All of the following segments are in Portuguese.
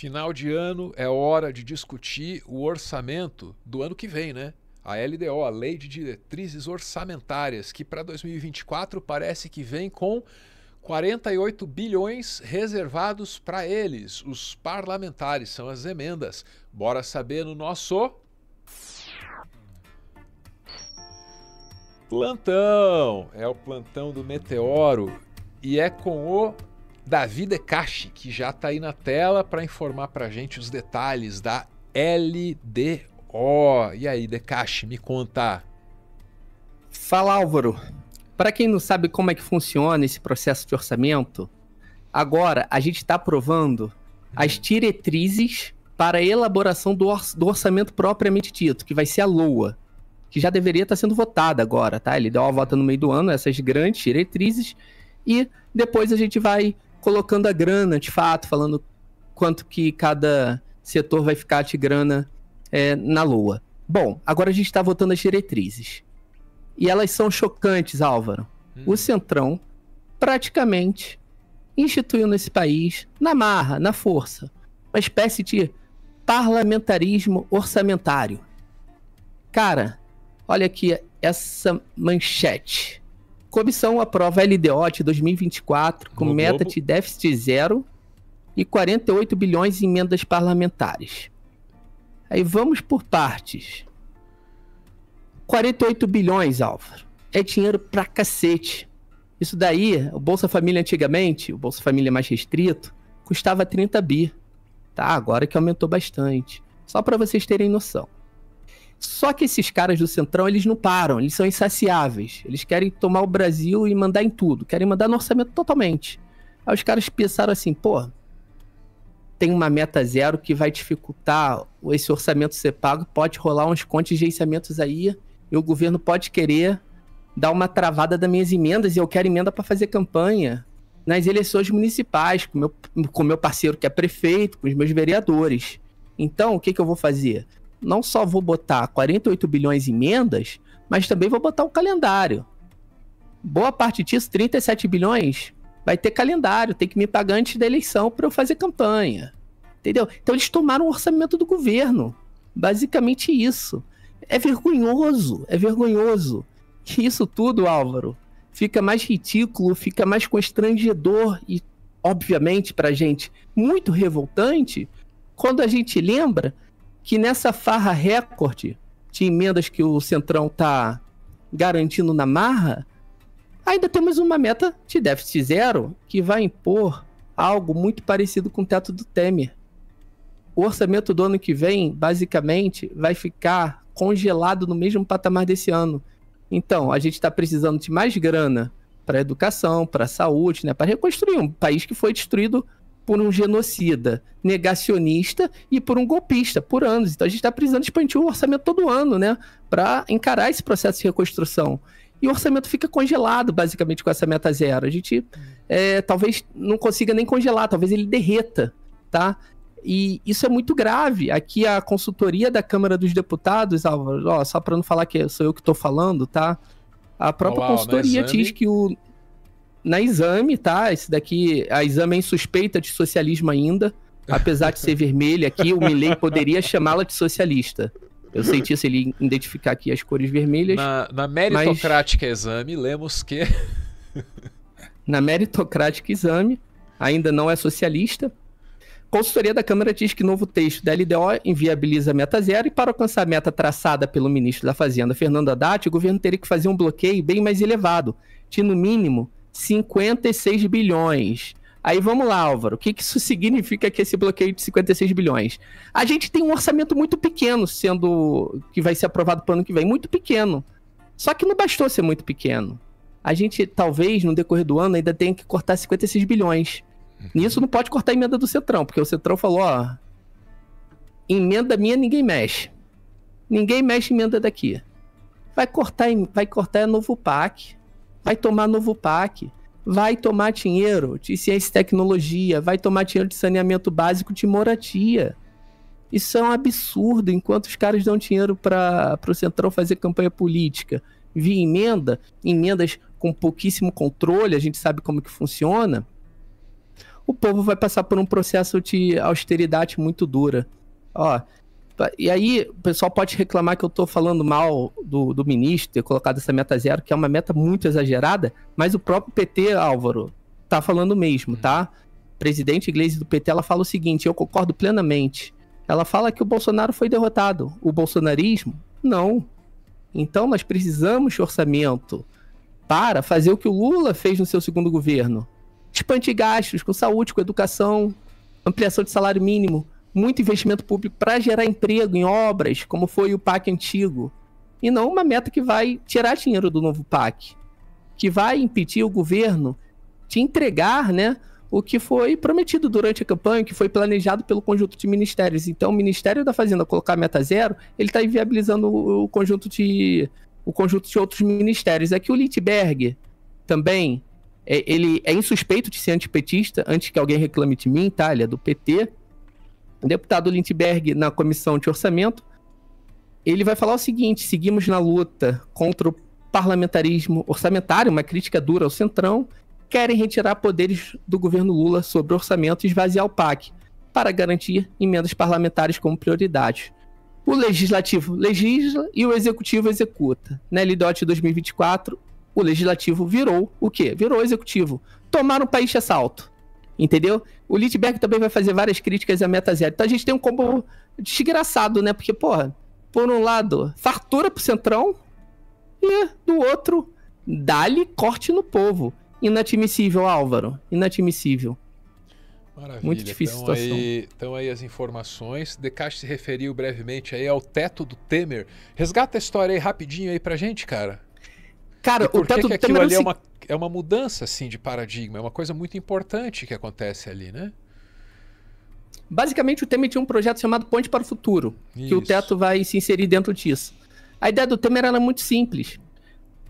Final de ano é hora de discutir o orçamento do ano que vem, né? A LDO, a Lei de Diretrizes Orçamentárias, que para 2024 parece que vem com 48 bilhões reservados para eles, os parlamentares, são as emendas. Bora saber no nosso. Plantão! É o plantão do Meteoro e é com o Davi Decache, que já está aí na tela para informar para a gente os detalhes da LDO. E aí, Decache, me conta. Fala, Álvaro. Para quem não sabe como é que funciona esse processo de orçamento, agora a gente está aprovando as hum. diretrizes para a elaboração do, or do, orçamento propriamente dito, que vai ser a LOA, que já deveria estar tá sendo votada agora, tá? Ele deu uma vota no meio do ano, essas grandes diretrizes, e depois a gente vai colocando a grana, de fato, falando quanto que cada setor vai ficar de grana é, na Lua. Bom, agora a gente está votando as diretrizes. E elas são chocantes, Álvaro. Hum. O Centrão praticamente instituiu nesse país, na marra, na força, uma espécie de parlamentarismo orçamentário. Cara, olha aqui essa manchete. Comissão aprova LDOT LDO de 2024 com no meta Globo. de déficit zero e 48 bilhões em emendas parlamentares. Aí vamos por partes. 48 bilhões, Álvaro. É dinheiro pra cacete. Isso daí, o Bolsa Família antigamente, o Bolsa Família mais restrito, custava 30 bi. Tá? Agora que aumentou bastante. Só para vocês terem noção. Só que esses caras do Centrão, eles não param, eles são insaciáveis. Eles querem tomar o Brasil e mandar em tudo, querem mandar no orçamento totalmente. Aí os caras pensaram assim, pô, tem uma meta zero que vai dificultar esse orçamento ser pago, pode rolar uns contingenciamentos aí, e o governo pode querer dar uma travada das minhas emendas, e eu quero emenda para fazer campanha nas eleições municipais, com meu, o com meu parceiro que é prefeito, com os meus vereadores. Então, o que, que eu vou fazer? não só vou botar 48 bilhões em emendas, mas também vou botar o calendário. Boa parte disso, 37 bilhões, vai ter calendário, tem que me pagar antes da eleição para eu fazer campanha. Entendeu? Então eles tomaram o orçamento do governo. Basicamente isso. É vergonhoso, é vergonhoso. que isso tudo, Álvaro, fica mais ridículo, fica mais constrangedor e, obviamente, a gente, muito revoltante quando a gente lembra que nessa farra recorde de emendas que o Centrão tá garantindo na marra, ainda temos uma meta de déficit zero que vai impor algo muito parecido com o teto do Temer. O orçamento do ano que vem, basicamente, vai ficar congelado no mesmo patamar desse ano. Então, a gente está precisando de mais grana para educação, para saúde, né, para reconstruir um país que foi destruído por um genocida negacionista e por um golpista por anos. Então a gente está precisando expandir o orçamento todo ano, né? Para encarar esse processo de reconstrução. E o orçamento fica congelado, basicamente, com essa meta zero. A gente é, talvez não consiga nem congelar, talvez ele derreta, tá? E isso é muito grave. Aqui a consultoria da Câmara dos Deputados, Álvaro, ó, só para não falar que sou eu que estou falando, tá? A própria consultoria diz que o na Exame, tá? Esse daqui, a Exame é insuspeita de socialismo ainda. Apesar de ser vermelha aqui, o Milley poderia chamá-la de socialista. Eu senti se ele identificar aqui as cores vermelhas. Na, na meritocrática mas... exame, lemos que. na meritocrática exame, ainda não é socialista. Consultoria da Câmara diz que novo texto da LDO inviabiliza a meta zero e para alcançar a meta traçada pelo ministro da Fazenda, Fernando Haddad, o governo teria que fazer um bloqueio bem mais elevado, de no mínimo 56 bilhões. Aí vamos lá, Álvaro. O que, que isso significa que esse bloqueio de 56 bilhões? A gente tem um orçamento muito pequeno, sendo que vai ser aprovado para o ano que vem, muito pequeno. Só que não bastou ser muito pequeno. A gente talvez no decorrer do ano ainda tenha que cortar 56 bilhões. Uhum. Nisso não pode cortar a emenda do Cetrão, porque o Cetrão falou, ó, emenda minha ninguém mexe. Ninguém mexe em emenda daqui. Vai cortar, vai cortar é novo PAC, vai tomar novo PAC, vai tomar dinheiro de ciência e tecnologia, vai tomar dinheiro de saneamento básico de moradia. Isso é um absurdo. Enquanto os caras dão dinheiro para o Centrão fazer campanha política via emenda, emendas com pouquíssimo controle, a gente sabe como que funciona, o povo vai passar por um processo de austeridade muito dura. Ó, Tá, e aí, o pessoal pode reclamar que eu estou falando mal do, do ministro, ter colocado essa meta zero, que é uma meta muito exagerada, mas o próprio PT, Álvaro, tá falando mesmo, tá? Presidente Iglesias do PT, ela fala o seguinte, eu concordo plenamente. Ela fala que o Bolsonaro foi derrotado. O bolsonarismo, não. Então, nós precisamos de orçamento para fazer o que o Lula fez no seu segundo governo. Expandir tipo gastos com saúde, com educação, ampliação de salário mínimo, muito investimento público para gerar emprego em obras, como foi o PAC antigo, e não uma meta que vai tirar dinheiro do novo PAC, que vai impedir o governo de entregar né, o que foi prometido durante a campanha, que foi planejado pelo conjunto de ministérios. Então, o Ministério da Fazenda colocar meta zero, ele está inviabilizando o conjunto de o conjunto de outros ministérios. Aqui é o Littberg também, é, ele é insuspeito de ser antipetista, antes que alguém reclame de mim, tá? Ele é do PT deputado Lindbergh na comissão de orçamento, ele vai falar o seguinte: seguimos na luta contra o parlamentarismo orçamentário, uma crítica dura ao Centrão, querem retirar poderes do governo Lula sobre orçamento e esvaziar o PAC, para garantir emendas parlamentares como prioridade. O legislativo legisla e o executivo executa. Na LDOT 2024, o legislativo virou o quê? Virou executivo. Tomaram o país de assalto. Entendeu? O Litberg também vai fazer várias críticas à Meta Zero. Então a gente tem um combo desgraçado, né? Porque, porra, por um lado, fartura pro Centrão e do outro, dá-lhe corte no povo. Inadmissível, Álvaro. Inadmissível. Maravilha. Muito difícil então, situação. Aí, então aí as informações. Decache se referiu brevemente aí ao teto do Temer. Resgata a história aí rapidinho aí pra gente, cara. Cara, o teto que do Temer... Ali é uma é uma mudança assim de paradigma, é uma coisa muito importante que acontece ali, né? Basicamente, o Temer tinha um projeto chamado Ponte para o Futuro, Isso. que o Teto vai se inserir dentro disso. A ideia do Temer era muito simples.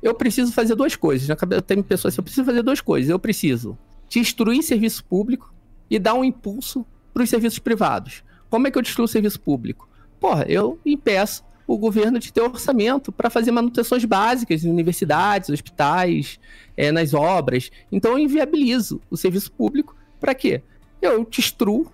Eu preciso fazer duas coisas. Na cabeça do Temer pessoal, assim, eu preciso fazer duas coisas. Eu preciso destruir serviço público e dar um impulso para os serviços privados. Como é que eu destruo o serviço público? Porra, eu impeço o governo de ter orçamento para fazer manutenções básicas em universidades, hospitais, é, nas obras. Então eu inviabilizo o serviço público para quê? Eu destruo,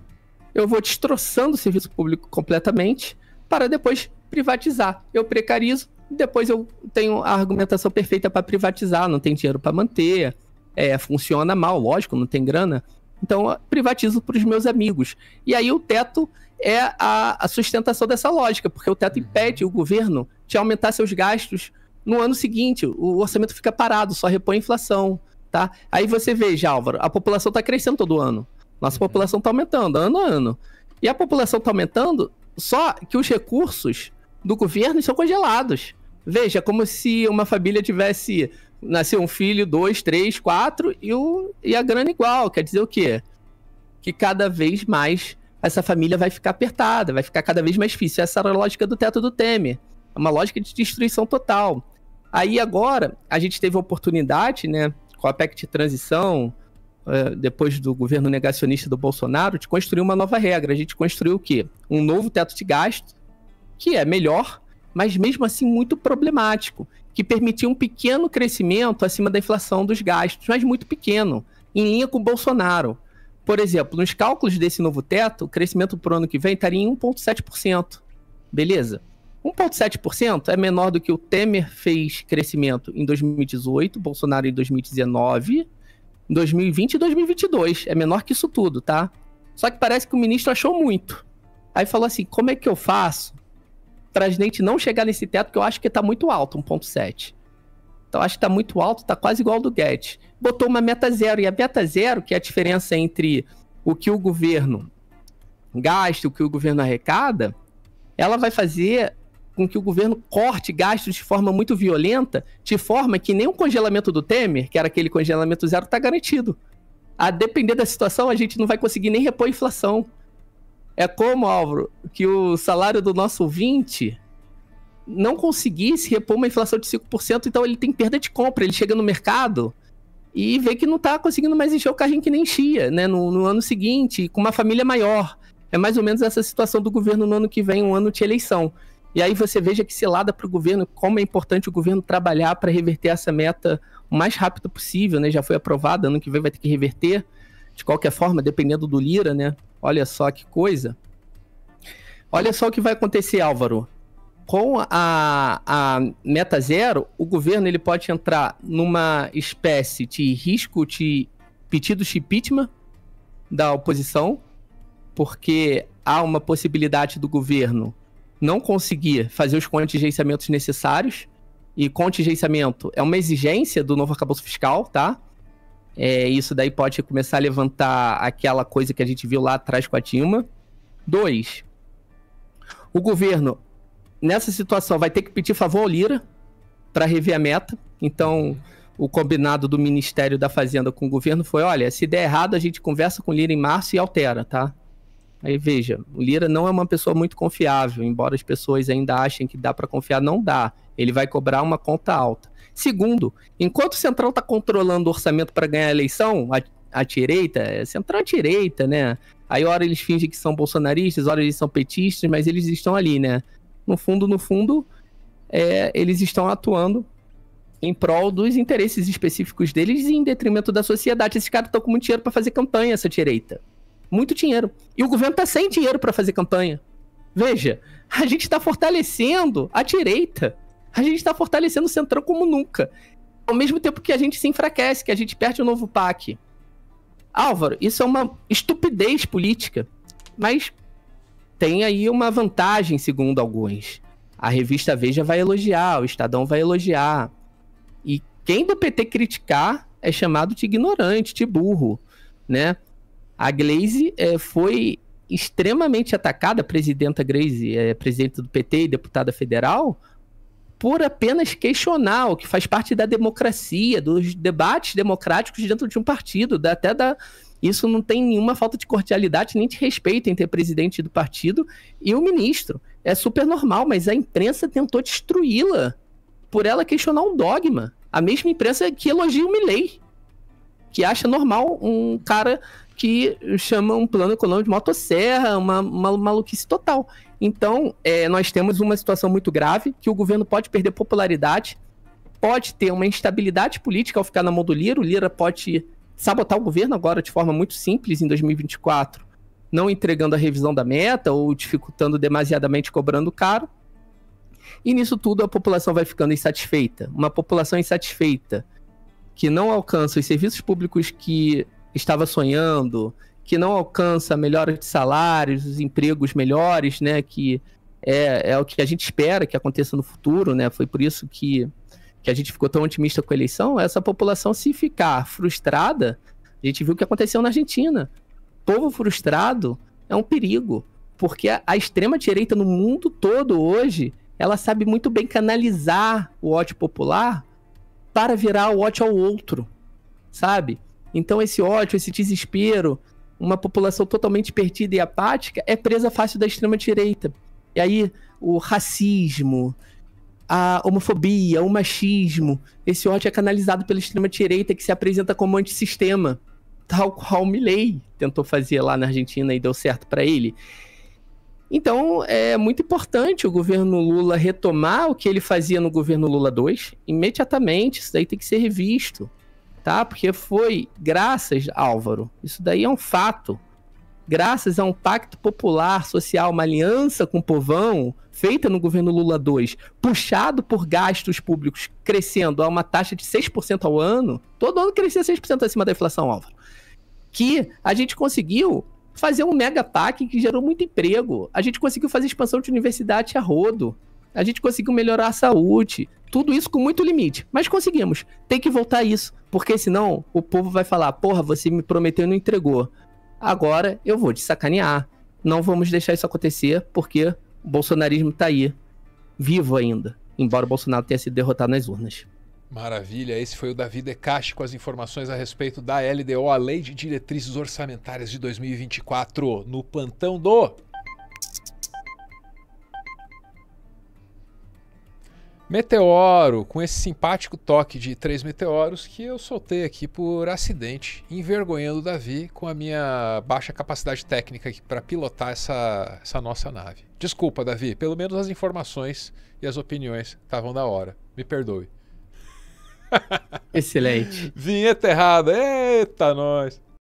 eu vou destroçando o serviço público completamente para depois privatizar. Eu precarizo, depois eu tenho a argumentação perfeita para privatizar, não tem dinheiro para manter, é, funciona mal, lógico, não tem grana. Então, privatizo para os meus amigos. E aí o teto é a, a sustentação dessa lógica, porque o teto uhum. impede o governo de aumentar seus gastos no ano seguinte. O orçamento fica parado, só repõe a inflação. Tá? Aí você veja, Álvaro, a população está crescendo todo ano. Nossa uhum. população está aumentando, ano a ano. E a população está aumentando, só que os recursos do governo são congelados. Veja, como se uma família tivesse nasceu um filho, dois, três, quatro e, o, e a grana igual. Quer dizer o quê? Que cada vez mais essa família vai ficar apertada, vai ficar cada vez mais difícil. Essa era a lógica do teto do Temer. É uma lógica de destruição total. Aí agora, a gente teve a oportunidade, né, com a PEC de transição, eh, depois do governo negacionista do Bolsonaro, de construir uma nova regra. A gente construiu o quê? Um novo teto de gasto, que é melhor, mas mesmo assim muito problemático, que permitiu um pequeno crescimento acima da inflação dos gastos, mas muito pequeno, em linha com o Bolsonaro. Por exemplo, nos cálculos desse novo teto, o crescimento para o ano que vem estaria em 1,7%. Beleza? 1,7% é menor do que o Temer fez crescimento em 2018, Bolsonaro em 2019, 2020 e 2022. É menor que isso tudo, tá? Só que parece que o ministro achou muito. Aí falou assim: como é que eu faço para a gente não chegar nesse teto que eu acho que está muito alto, 1,7%? Então acho que está muito alto, está quase igual ao do get Botou uma meta zero. E a meta zero, que é a diferença entre o que o governo gasta e o que o governo arrecada, ela vai fazer com que o governo corte gastos de forma muito violenta, de forma que nem o congelamento do Temer, que era aquele congelamento zero, está garantido. A depender da situação, a gente não vai conseguir nem repor a inflação. É como, Álvaro, que o salário do nosso ouvinte não conseguir se repor uma inflação de 5%, então ele tem perda de compra. Ele chega no mercado e vê que não está conseguindo mais encher o carrinho que nem enchia, né? No, no, ano seguinte, com uma família maior. É mais ou menos essa situação do governo no ano que vem, um ano de eleição. E aí você veja que se lada para o governo, como é importante o governo trabalhar para reverter essa meta o mais rápido possível, né? Já foi aprovada, ano que vem vai ter que reverter. De qualquer forma, dependendo do Lira, né? Olha só que coisa. Olha só o que vai acontecer, Álvaro com a, a meta zero, o governo ele pode entrar numa espécie de risco de pedido de impeachment da oposição, porque há uma possibilidade do governo não conseguir fazer os contingenciamentos necessários, e contingenciamento é uma exigência do novo acabouço fiscal, tá? É, isso daí pode começar a levantar aquela coisa que a gente viu lá atrás com a Dilma. Dois, o governo nessa situação, vai ter que pedir favor ao Lira para rever a meta. Então, o combinado do Ministério da Fazenda com o governo foi: olha, se der errado, a gente conversa com o Lira em março e altera, tá? Aí veja, o Lira não é uma pessoa muito confiável, embora as pessoas ainda achem que dá para confiar, não dá. Ele vai cobrar uma conta alta. Segundo, enquanto o Central está controlando o orçamento para ganhar a eleição, a, a direita, é Central à é direita, né? Aí, hora eles fingem que são bolsonaristas, hora eles são petistas, mas eles estão ali, né? no fundo, no fundo, é, eles estão atuando em prol dos interesses específicos deles e em detrimento da sociedade. Esses caras estão com muito dinheiro para fazer campanha, essa direita. Muito dinheiro. E o governo está sem dinheiro para fazer campanha. Veja, a gente está fortalecendo a direita. A gente está fortalecendo o centrão como nunca. Ao mesmo tempo que a gente se enfraquece, que a gente perde o novo PAC. Álvaro, isso é uma estupidez política. Mas tem aí uma vantagem, segundo alguns. A revista Veja vai elogiar, o Estadão vai elogiar. E quem do PT criticar é chamado de ignorante, de burro, né? A Glaze é, foi extremamente atacada, a presidenta Glaze, é, presidente do PT e deputada federal, por apenas questionar o que faz parte da democracia, dos debates democráticos dentro de um partido, da, até da, isso não tem nenhuma falta de cordialidade nem de respeito entre o presidente do partido e o ministro. É super normal, mas a imprensa tentou destruí-la por ela questionar um dogma. A mesma imprensa que elogia o Milley, que acha normal um cara que chama um plano econômico de motosserra, uma, uma maluquice total. Então, é, nós temos uma situação muito grave, que o governo pode perder popularidade, pode ter uma instabilidade política ao ficar na mão do Lira, o Lira pode sabotar o governo agora de forma muito simples em 2024, não entregando a revisão da meta ou dificultando demasiadamente cobrando caro. E nisso tudo a população vai ficando insatisfeita. Uma população insatisfeita que não alcança os serviços públicos que estava sonhando, que não alcança melhoras de salários, os empregos melhores, né, que é, é o que a gente espera que aconteça no futuro, né? Foi por isso que que a gente ficou tão otimista com a eleição, essa população, se ficar frustrada, a gente viu o que aconteceu na Argentina. Povo frustrado é um perigo, porque a extrema-direita no mundo todo hoje, ela sabe muito bem canalizar o ódio popular para virar o ódio ao outro, sabe? Então esse ódio, esse desespero, uma população totalmente perdida e apática é presa fácil da extrema-direita. E aí o racismo, a homofobia, o machismo. Esse ódio é canalizado pela extrema-direita que se apresenta como antissistema, tal qual Milley tentou fazer lá na Argentina e deu certo para ele. Então, é muito importante o governo Lula retomar o que ele fazia no governo Lula 2 imediatamente. Isso daí tem que ser revisto, tá? Porque foi graças, Álvaro. Isso daí é um fato graças a um pacto popular social, uma aliança com o povão, feita no governo Lula II, puxado por gastos públicos crescendo a uma taxa de 6% ao ano, todo ano crescia 6% acima da inflação, Álvaro, que a gente conseguiu fazer um mega PAC que gerou muito emprego, a gente conseguiu fazer expansão de universidade a rodo, a gente conseguiu melhorar a saúde, tudo isso com muito limite, mas conseguimos. Tem que voltar a isso, porque senão o povo vai falar: porra, você me prometeu e não entregou agora eu vou te sacanear. Não vamos deixar isso acontecer porque o bolsonarismo tá aí, vivo ainda, embora o Bolsonaro tenha sido derrotado nas urnas. Maravilha, esse foi o Davi Decache com as informações a respeito da LDO, a Lei de Diretrizes Orçamentárias de 2024, no plantão do Meteoro, com esse simpático toque de três meteoros que eu soltei aqui por acidente, envergonhando o Davi com a minha baixa capacidade técnica para pilotar essa, essa nossa nave. Desculpa, Davi, pelo menos as informações e as opiniões estavam da hora. Me perdoe. Excelente. Vinheta errada. Eita, nós.